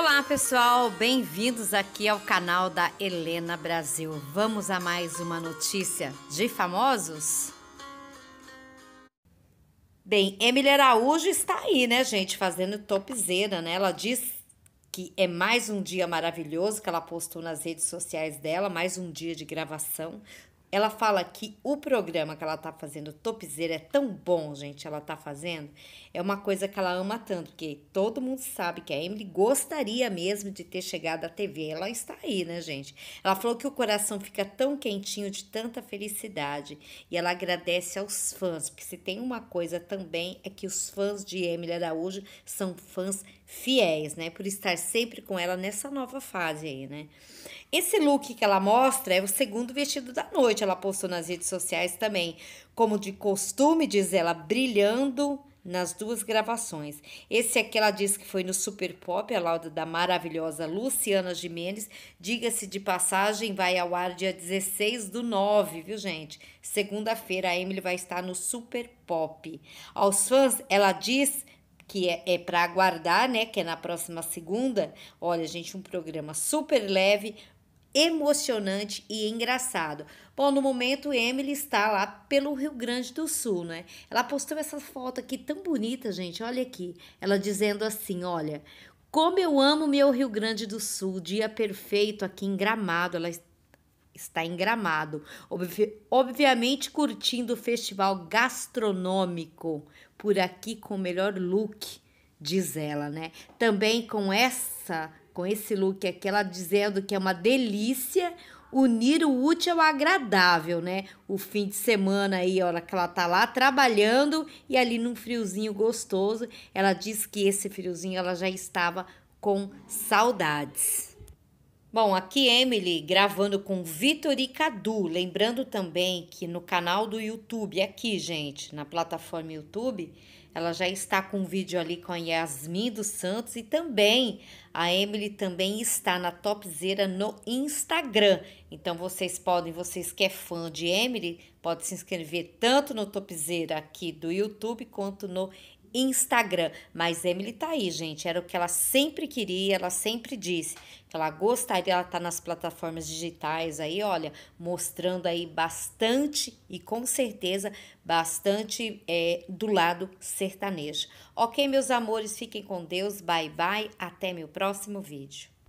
Olá pessoal, bem-vindos aqui ao canal da Helena Brasil. Vamos a mais uma notícia de famosos? Bem, Emily Araújo está aí, né, gente, fazendo topzera, né? Ela diz que é mais um dia maravilhoso que ela postou nas redes sociais dela, mais um dia de gravação ela fala que o programa que ela tá fazendo, Topzera, é tão bom, gente, ela tá fazendo. É uma coisa que ela ama tanto, porque todo mundo sabe que a Emily gostaria mesmo de ter chegado à TV. Ela está aí, né, gente? Ela falou que o coração fica tão quentinho de tanta felicidade. E ela agradece aos fãs, porque se tem uma coisa também é que os fãs de Emily Araújo são fãs fiéis, né? Por estar sempre com ela nessa nova fase aí, né? Esse look que ela mostra é o segundo vestido da noite noite ela postou nas redes sociais também, como de costume, diz ela, brilhando nas duas gravações. Esse aqui ela disse que foi no Super Pop, a lauda da maravilhosa Luciana Jimenez. Diga-se de passagem, vai ao ar dia 16 do 9, viu, gente? Segunda-feira a Emily vai estar no Super Pop. Aos fãs, ela diz que é, é para aguardar, né? Que é na próxima segunda. Olha, gente, um programa super leve, emocionante e engraçado. Bom, no momento Emily está lá pelo Rio Grande do Sul, né? Ela postou essa foto aqui tão bonita, gente. Olha aqui. Ela dizendo assim: "Olha, como eu amo meu Rio Grande do Sul, dia perfeito aqui em Gramado". Ela está em Gramado, Obvi obviamente curtindo o festival gastronômico por aqui com o melhor look, diz ela, né? Também com essa com esse look aqui, ela dizendo que é uma delícia unir o útil ao agradável, né? O fim de semana aí, hora que ela tá lá trabalhando e ali num friozinho gostoso, ela diz que esse friozinho ela já estava com saudades. Bom, aqui Emily gravando com Vitor e Cadu, lembrando também que no canal do YouTube aqui, gente, na plataforma YouTube, ela já está com um vídeo ali com a Yasmin dos Santos e também a Emily também está na Topzera no Instagram. Então vocês podem, vocês que é fã de Emily, pode se inscrever tanto no Topzera aqui do YouTube quanto no Instagram. Mas Emily tá aí, gente. Era o que ela sempre queria, ela sempre disse. Que ela gostaria, ela tá nas plataformas digitais aí, olha, mostrando aí bastante e com certeza bastante é, do lado sertanejo. Ok, meus amores, fiquem com Deus. Bye, bye. Até meu próximo vídeo.